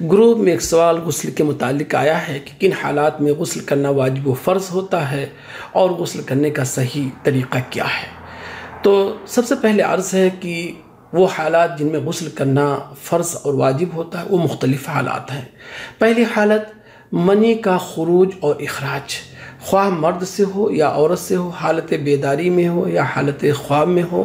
group میں ایک سوال غسل کے متعلق آیا ہے کہ کن حالات میں غسل کرنا واجب و فرض ہوتا ہے اور غسل کرنے کا صحیح طریقہ کیا ہے تو سب سے پہلے عرض ہے کہ وہ حالات جن میں غسل کرنا فرض اور واجب ہوتا ہے وہ مختلف حالات ہیں پہلی حالت منی کا خروج اور اخراج خواہ مرد سے ہو یا عورت سے ہو حالت بیداری میں ہو یا حالت خواب میں ہو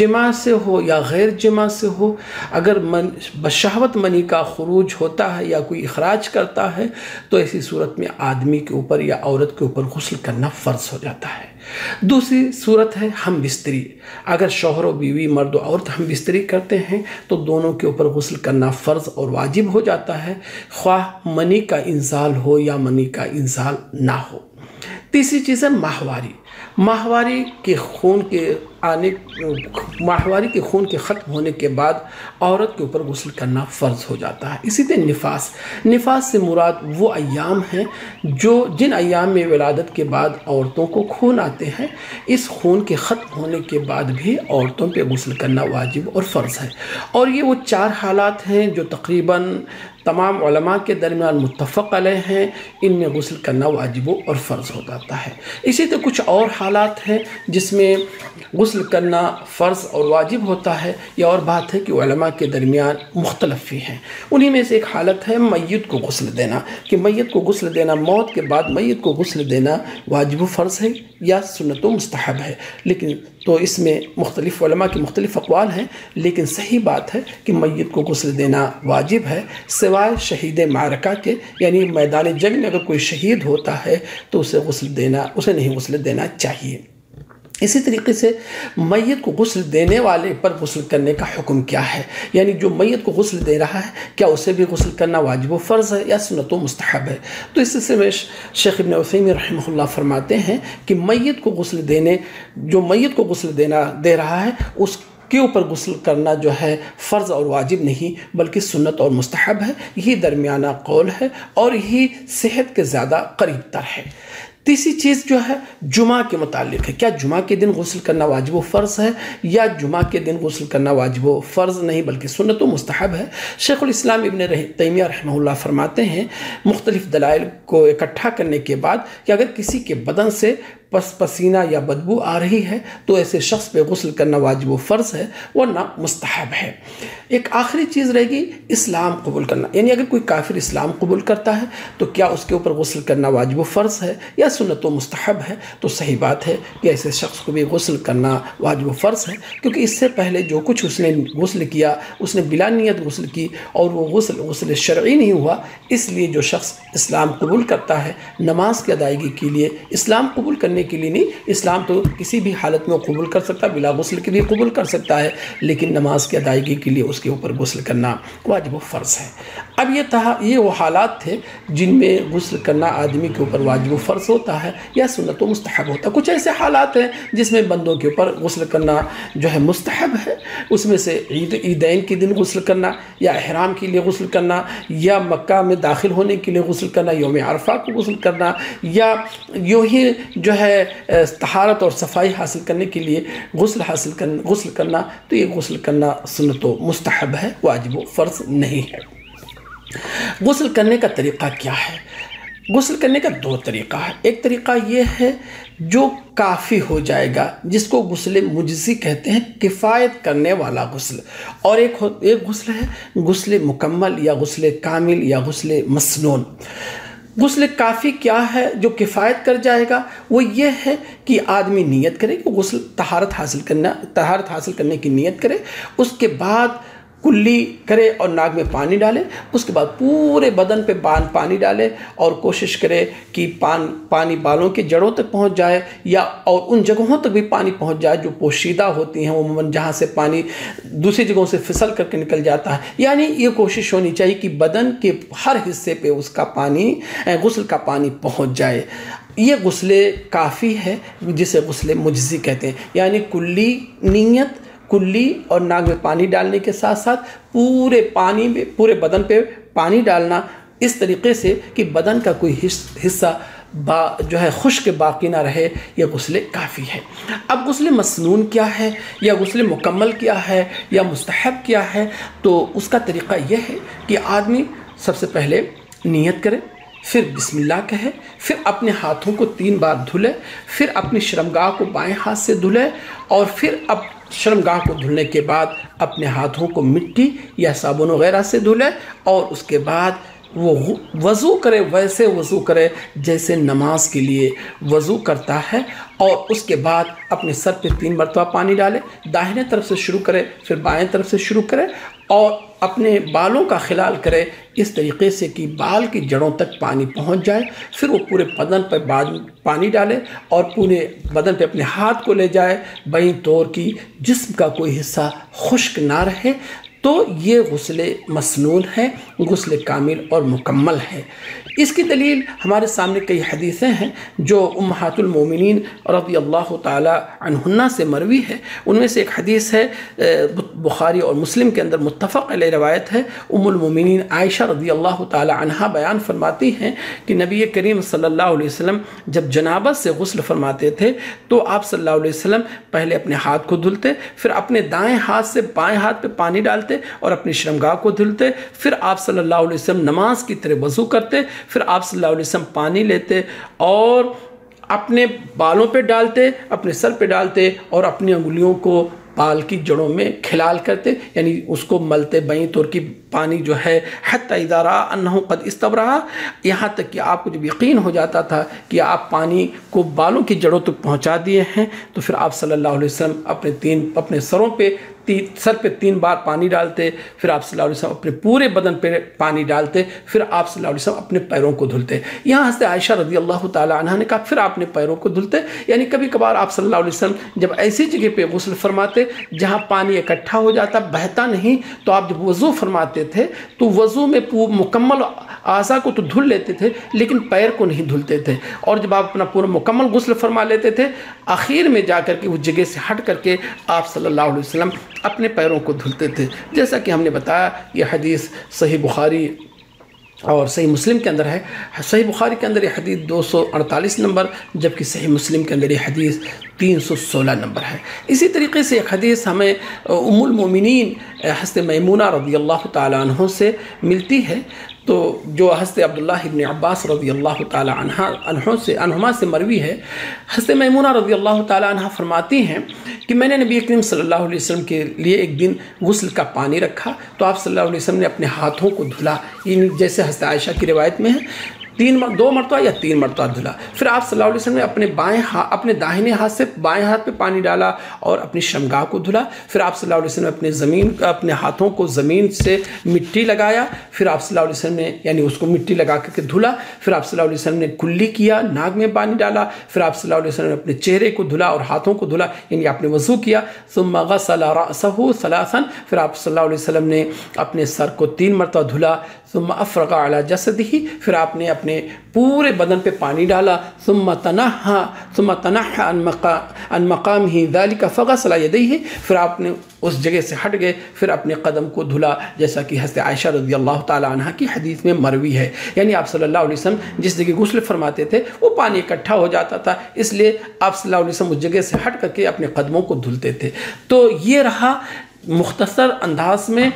جمع سے ہو یا غیر جمع سے ہو اگر من منی کا خروج ہوتا ہے یا کوئی اخراج کرتا ہے تو ایسی صورت میں آدمی کے اوپر یا عورت کے اوپر غسل کرنا فرض ہو جاتا ہے دوسری صورت ہے ہم بستری اگر شوہر و بیوی مرد و عورت ہم بستری کرتے ہیں تو دونوں کے اوپر غسل کرنا فرض اور واجب ہو جاتا ہے خواہ منی کا انزال ہو یا منی کا انزال نہ ہو تیسری چیز ہے ماہواری ماہواری کے خون کے آنے ماہواری کے خون کے ختم ہونے کے بعد عورت کے اوپر غسل کرنا فرض ہو جاتا ہے اسی طرح نفاس نفاس سے مراد وہ ایام ہیں جو جن ایام میں ولادت کے بعد عورتوں کو خون آتے ہیں اس خون کے ختم ہونے کے بعد بھی عورتوں پہ غسل کرنا واجب اور فرض ہے اور یہ وہ چار حالات ہیں جو تقریباً تمام علماء کے درمیان متفق علیہ ہیں ان میں غسل کرنا واجب اور فرض ہو جاتا ہے اسی طرح کچھ اور حالات ہیں جس میں غسل غسل کرنا فرض اور واجب ہوتا ہے یا اور بات ہے کہ علماء کے درمیان مختلف بھی ہیں انہی میں سے ایک حالت ہے میت کو غسل دینا کہ میت کو غسل دینا موت کے بعد میت کو غسل دینا واجب و فرض ہے یا سنت و مستحب ہے لیکن تو اس میں مختلف علماء کے مختلف اقوال ہیں لیکن صحیح بات ہے کہ میت کو غسل دینا واجب ہے سوائے شہید معرکہ کے یعنی میدان جنگ میں اگر کوئی شہید ہوتا ہے تو اسے غسل دینا اسے نہیں غسل دینا چاہیے اسی طریقے سے میت کو غسل دینے والے پر غسل کرنے کا حکم کیا ہے یعنی جو میت کو غسل دے رہا ہے کیا اسے بھی غسل کرنا واجب و فرض ہے یا سنت و مستحب ہے تو اس سلسلے میں شیخ ابن عثیم رحمہ اللہ فرماتے ہیں کہ میت کو غسل دینے جو میت کو غسل دینا دے رہا ہے اس کے اوپر غسل کرنا جو ہے فرض اور واجب نہیں بلکہ سنت اور مستحب ہے یہی درمیانہ قول ہے اور یہی صحت کے زیادہ قریب تر ہے تیسری چیز جو ہے جمعہ کے متعلق ہے کیا جمعہ کے دن غسل کرنا واجب و فرض ہے یا جمعہ کے دن غسل کرنا واجب و فرض نہیں بلکہ سنت و مستحب ہے شیخ الاسلام ابن تیمیہ رحمہ اللہ فرماتے ہیں مختلف دلائل کو اکٹھا کرنے کے بعد کہ اگر کسی کے بدن سے پس پسینہ یا بدبو آ رہی ہے تو ایسے شخص پہ غسل کرنا واجب و فرض ہے ورنہ مستحب ہے ایک آخری چیز رہے گی اسلام قبول کرنا یعنی اگر کوئی کافر اسلام قبول کرتا ہے تو کیا اس کے اوپر غسل کرنا واجب و فرض ہے یا سنت و مستحب ہے تو صحیح بات ہے کہ ایسے شخص کو بھی غسل کرنا واجب و فرض ہے کیونکہ اس سے پہلے جو کچھ اس نے غسل کیا اس نے بلا نیت غسل کی اور وہ غسل غسل شرعی نہیں ہوا اس لیے جو شخص اسلام قبول کرتا ہے نماز کی ادائیگی کے لیے اسلام قبول کرنے کرنے کے لیے نہیں اسلام تو کسی بھی حالت میں قبول کر سکتا بلا غسل کے بھی قبول کر سکتا ہے لیکن نماز کی ادائیگی کے لیے اس کے اوپر غسل کرنا واجب و فرض ہے اب یہ تھا یہ وہ حالات تھے جن میں غسل کرنا آدمی کے اوپر واجب و فرض ہوتا ہے یا سنت و مستحب ہوتا ہے کچھ ایسے حالات ہیں جس میں بندوں کے اوپر غسل کرنا جو ہے مستحب ہے اس میں سے عید عیدین کے دن غسل کرنا یا احرام کے لیے غسل کرنا یا مکہ میں داخل ہونے کے لیے غسل کرنا یوم عرفہ کو غسل کرنا یا یوں ہی جو ہے ہے طہارت اور صفائی حاصل کرنے کے لیے غسل حاصل کرنا غسل کرنا تو یہ غسل کرنا سنت و مستحب ہے واجب و فرض نہیں ہے غسل کرنے کا طریقہ کیا ہے غسل کرنے کا دو طریقہ ہے ایک طریقہ یہ ہے جو کافی ہو جائے گا جس کو غسل مجزی کہتے ہیں کفایت کرنے والا غسل اور ایک ایک غسل ہے غسل مکمل یا غسل کامل یا غسل مسنون غسل کافی کیا ہے جو کفایت کر جائے گا وہ یہ ہے کہ آدمی نیت کرے کہ غسل طہارت حاصل کرنا طہارت حاصل کرنے کی نیت کرے اس کے بعد کلی کرے اور ناک میں پانی ڈالے اس کے بعد پورے بدن پہ بان پانی ڈالے اور کوشش کرے کہ پان پانی بالوں کی جڑوں تک پہنچ جائے یا اور ان جگہوں تک بھی پانی پہنچ جائے جو پوشیدہ ہوتی ہیں عموماً جہاں سے پانی دوسری جگہوں سے پھسل کر کے نکل جاتا ہے یعنی یہ کوشش ہونی چاہیے کہ بدن کے ہر حصے پہ اس کا پانی غسل کا پانی پہنچ جائے یہ غسلے کافی ہے جسے غسلے مجزی کہتے ہیں یعنی کلی نیت کلی اور ناک میں پانی ڈالنے کے ساتھ ساتھ پورے پانی میں پورے بدن پہ پانی ڈالنا اس طریقے سے کہ بدن کا کوئی حصہ با جو ہے خشک باقی نہ رہے یہ غسل کافی ہے اب غسل مسنون کیا ہے یا غسل مکمل کیا ہے یا مستحب کیا ہے تو اس کا طریقہ یہ ہے کہ آدمی سب سے پہلے نیت کرے پھر بسم اللہ کہے پھر اپنے ہاتھوں کو تین بار دھلے پھر اپنی شرمگاہ کو بائیں ہاتھ سے دھلے اور پھر اب شرمگاہ کو دھلنے کے بعد اپنے ہاتھوں کو مٹی یا صابن وغیرہ سے دھلے اور اس کے بعد وہ وضو کرے ویسے وضو کرے جیسے نماز کے لیے وضو کرتا ہے اور اس کے بعد اپنے سر پہ تین مرتبہ پانی ڈالے داہنے طرف سے شروع کرے پھر بائیں طرف سے شروع کرے اور اپنے بالوں کا خلال کرے اس طریقے سے کہ بال کی جڑوں تک پانی پہنچ جائے پھر وہ پورے بدن پہ پانی ڈالے اور پورے بدن پہ اپنے ہاتھ کو لے جائے بہین طور کی جسم کا کوئی حصہ خشک نہ رہے تو یہ غسل مسنون ہے غسل کامل اور مکمل ہے اس کی دلیل ہمارے سامنے کئی حدیثیں ہیں جو امہات المومنین رضی اللہ تعالی عنہنہ سے مروی ہے ان میں سے ایک حدیث ہے بخاری اور مسلم کے اندر متفق علیہ روایت ہے ام المومنین عائشہ رضی اللہ تعالی عنہ بیان فرماتی ہیں کہ نبی کریم صلی اللہ علیہ وسلم جب جنابت سے غسل فرماتے تھے تو آپ صلی اللہ علیہ وسلم پہلے اپنے ہاتھ کو دھلتے پھر اپنے دائیں ہاتھ سے بائیں ہاتھ پہ پانی ڈالتے اور اپنی شرمگاہ کو دھلتے پھر آپ صلی اللہ علیہ وسلم نماز کی طرح وضو کرتے پھر آپ صلی اللہ علیہ وسلم پانی لیتے اور اپنے بالوں پہ ڈالتے اپنے سر پہ ڈالتے اور اپنی انگلیوں کو بال کی جڑوں میں کھلال کرتے یعنی اس کو ملتے بئیں طور کی پانی جو ہے حتی ادارہ انہوں قد رہا یہاں تک کہ آپ کو جب یقین ہو جاتا تھا کہ آپ پانی کو بالوں کی جڑوں تک پہنچا دیے ہیں تو پھر آپ صلی اللہ علیہ وسلم اپنے تین اپنے سروں پہ سر پہ تین بار پانی ڈالتے پھر آپ صلی اللہ علیہ وسلم اپنے پورے بدن پہ پانی ڈالتے پھر آپ صلی اللہ علیہ وسلم اپنے پیروں کو دھلتے یہاں حضرت عائشہ رضی اللہ تعالیٰ عنہ نے کہا پھر آپ نے پیروں کو دھلتے یعنی کبھی کبھار آپ صلی اللہ علیہ وسلم جب ایسی جگہ پہ غسل فرماتے جہاں پانی اکٹھا ہو جاتا بہتا نہیں تو آپ جب وضو فرماتے تھے تو وضو میں پور مکمل اعضا کو تو دھل لیتے تھے لیکن پیر کو نہیں دھلتے تھے اور جب آپ اپنا پورا مکمل غسل فرما لیتے تھے آخر میں جا کر کے اس جگہ سے ہٹ کر کے آپ صلی اللہ علیہ وسلم اپنے پیروں کو دھلتے تھے جیسا کہ ہم نے بتایا یہ حدیث صحیح بخاری اور صحیح مسلم کے اندر ہے صحیح بخاری کے اندر یہ حدیث دو سو اڑتالیس نمبر جبکہ صحیح مسلم کے اندر یہ حدیث تین سو سولہ نمبر ہے اسی طریقے سے ایک حدیث ہمیں ام المومنین حضرت میمونہ رضی اللہ تعالیٰ عنہ سے ملتی ہے تو جو حضرت عبداللہ ابن عباس رضی اللہ تعالیٰ عنہ سے عنہما سے مروی ہے حضرت میمونہ رضی اللہ تعالیٰ عنہ فرماتی ہیں کہ میں نے نبی اکیم صلی اللہ علیہ وسلم کے لیے ایک دن غسل کا پانی رکھا تو آپ صلی اللہ علیہ وسلم نے اپنے ہاتھوں کو دھلا یعنی جیسے حضرت عائشہ کی روایت میں ہے تین دو مرتبہ یا تین مرتبہ دھلا پھر آپ صلی اللہ علیہ وسلم نے اپنے بائیں ہاتھ اپنے داہنے ہاتھ سے بائیں ہاتھ پہ پانی ڈالا اور اپنی شمگاہ کو دھلا پھر آپ صلی اللہ علیہ وسلم نے اپنے زمین اپنے ہاتھوں کو زمین سے مٹی لگایا پھر آپ صلی اللہ علیہ وسلم نے یعنی اس کو مٹی لگا کر کے دھلا پھر آپ صلی اللہ علیہ وسلم نے کلی کیا ناگ میں پانی ڈالا پھر آپ صلی اللہ علیہ وسلم نے اپنے چہرے کو دھلا اور ہاتھوں کو دھلا یعنی آپ نے وضو کیا ثم غسل رأسه ثلاثا پھر آپ صلی اللہ علیہ وسلم نے اپنے سر کو تین مرتبہ دھلا ثم افرغ اعلیٰ جسد ہی پھر آپ نے اپنے پورے بدن پہ پانی ڈالا ثم ثم تنہا ان مقام ہی دالی کا فغا صلاحی دہی پھر آپ نے اس جگہ سے ہٹ گئے پھر اپنے قدم کو دھلا جیسا کہ حضرت عائشہ رضی اللہ تعالیٰ عنہ کی حدیث میں مروی ہے یعنی آپ صلی اللہ علیہ وسلم جس جگہ غسل فرماتے تھے وہ پانی اکٹھا ہو جاتا تھا اس لیے آپ صلی اللہ علیہ وسلم اس جگہ سے ہٹ کر کے اپنے قدموں کو دھلتے تھے تو یہ رہا مختصر انداز میں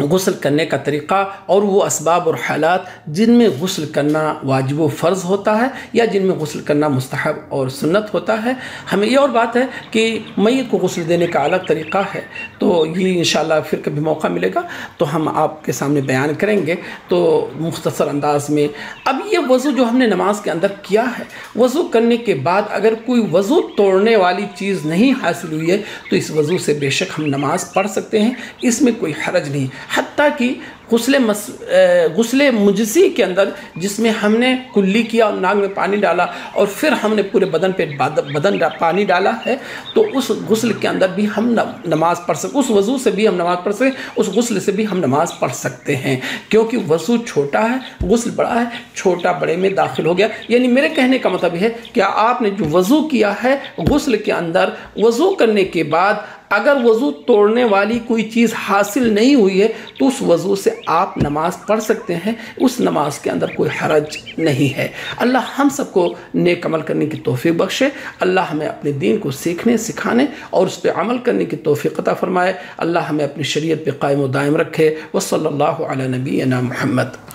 غسل کرنے کا طریقہ اور وہ اسباب اور حالات جن میں غسل کرنا واجب و فرض ہوتا ہے یا جن میں غسل کرنا مستحب اور سنت ہوتا ہے ہمیں یہ اور بات ہے کہ میت کو غسل دینے کا الگ طریقہ ہے تو یہ انشاءاللہ پھر کبھی موقع ملے گا تو ہم آپ کے سامنے بیان کریں گے تو مختصر انداز میں اب یہ وضو جو ہم نے نماز کے اندر کیا ہے وضو کرنے کے بعد اگر کوئی وضو توڑنے والی چیز نہیں حاصل ہوئی ہے تو اس وضو سے بے شک ہم نماز پڑھ سکتے ہیں اس میں کوئی حرج نہیں حتیٰ کی غسل مس غسل مجزی کے اندر جس میں ہم نے کلی کیا اور ناگ میں پانی ڈالا اور پھر ہم نے پورے بدن پہ بدن پانی ڈالا ہے تو اس غسل کے اندر بھی ہم نماز پڑھ سکتے اس وضو سے بھی ہم نماز پڑھ سکتے اس غسل سے بھی ہم نماز پڑھ سکتے ہیں کیونکہ وضو چھوٹا ہے غسل بڑا ہے چھوٹا بڑے میں داخل ہو گیا یعنی میرے کہنے کا مطلب یہ ہے کہ آپ نے جو وضو کیا ہے غسل کے اندر وضو کرنے کے بعد اگر وضو توڑنے والی کوئی چیز حاصل نہیں ہوئی ہے تو اس وضو سے آپ نماز پڑھ سکتے ہیں اس نماز کے اندر کوئی حرج نہیں ہے اللہ ہم سب کو نیک عمل کرنے کی توفیق بخشے اللہ ہمیں اپنے دین کو سیکھنے سکھانے اور اس پہ عمل کرنے کی توفیق عطا فرمائے اللہ ہمیں اپنی شریعت پہ قائم و دائم رکھے وصلی اللہ علیہ نبینا محمد